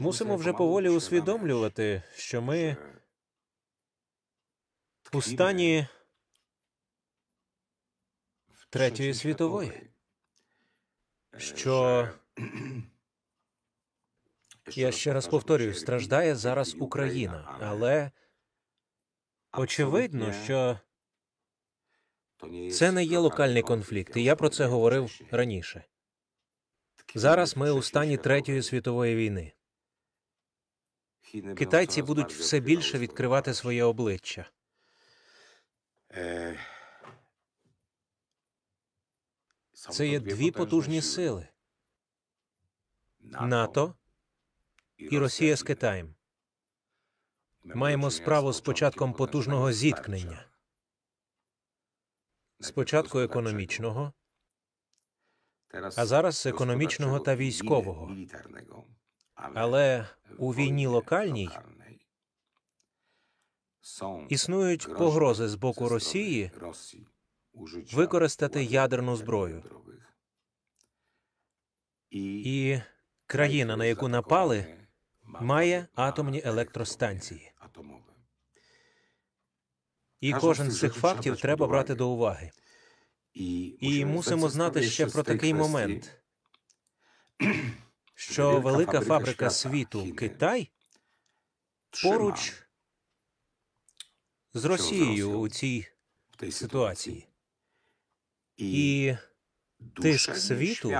Мусимо вже поволі усвідомлювати, що ми у стані Третьої світової, що я ще раз повторюю, страждає зараз Україна, але очевидно, що це не є локальний конфлікт, і я про це говорив раніше. Зараз ми у стані Третьої світової війни. Китайці будуть все більше відкривати своє обличчя. Це є дві потужні сили НАТО і Росія з Китаєм. Маємо справу з початком потужного зіткнення, спочатку економічного, а зараз економічного та військового. Але у війні локальній існують погрози з боку Росії використати ядерну зброю. І країна, на яку напали, має атомні електростанції. І кожен з цих фактів треба брати до уваги. І мусимо знати ще про такий момент. що велика фабрика світу Китай поруч з Росією у цій ситуації, і тиск світу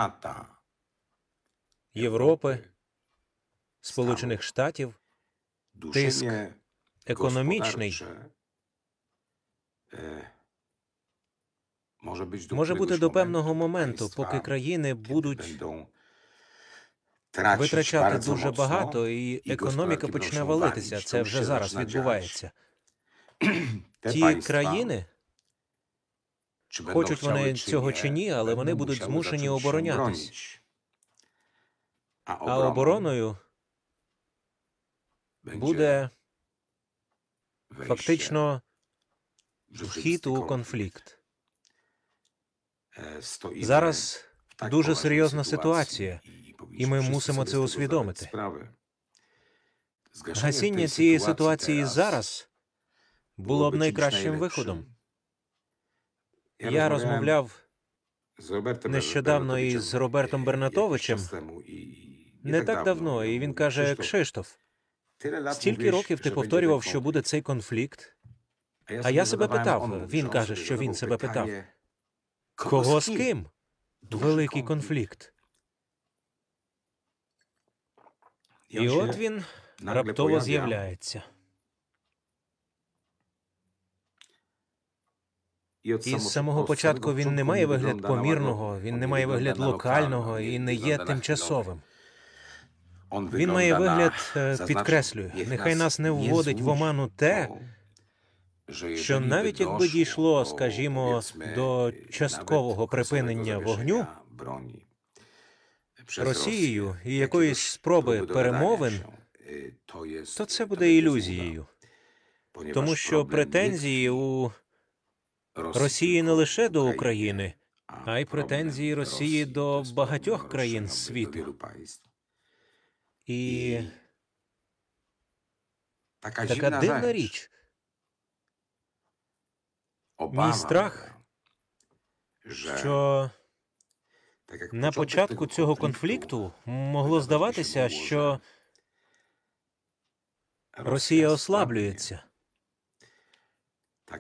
Європи, Сполучених Штатів, тиск економічний е, може бути до певного моменту, поки країни будуть Витрачати дуже багато, і економіка почне валитися. Це вже зараз відбувається. Ті країни хочуть вони цього чи ні, але вони будуть змушені оборонятись. А обороною буде фактично вхід у конфлікт. Е, зараз дуже серйозна ситуація і ми мусимо це усвідомити. Гасіння цієї ситуації зараз було б найкращим виходом. Я розмовляв нещодавно із Робертом Бернатовичем не так давно, і він каже: Кшиштоф, стільки років ти повторював, що буде цей конфлікт. А я себе питав. Він каже, що він себе питав. Кого з ким? Великий конфлікт. І от він раптово з'являється. І з самого початку він не має вигляд помірного, він не має вигляд локального і е, не є тимчасовим. Він має вигляд, підкреслюю, нехай нас не вводить в оману те, що навіть якби дійшло, скажімо, до часткового припинення вогню, Росією і якоїсь спроби перемовин, е, то це буде ілюзією, тому що претензії у Росії не лише до України, а й претензії Росії до багатьох країн світу. І така дивна річ. Мій страх, що на початку цього конфлікту могло здаватися, що Росія ослаблюється,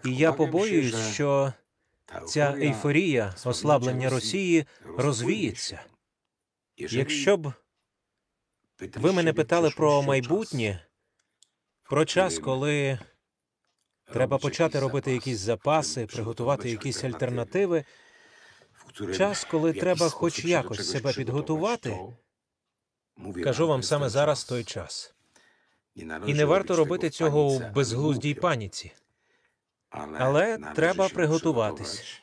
і я побоююсь, що ця ейфорія ослаблення Росії розвіється. Якщо б ви мене питали про майбутнє, про час, коли треба почати робити якісь запаси, приготувати якісь альтернативи час, коли треба хоч якось себе підготувати, кажу вам саме зараз той час. І не варто робити цього у безглуздій паніці, але треба приготуватись.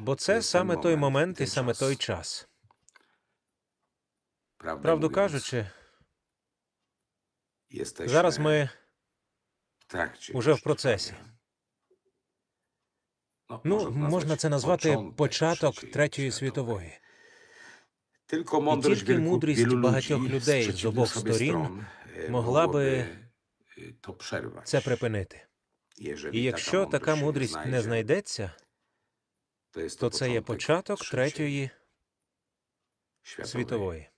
Бо це саме той момент і саме той час. Правду кажучи, зараз ми уже в процесі. Ну, ну можна це назвати початок третьої світової. І тільки мудрість багатьох людей з обох сторін е, могла би е, це припинити. І якщо така мудрість не знайдеться, то це є початок третьої світової.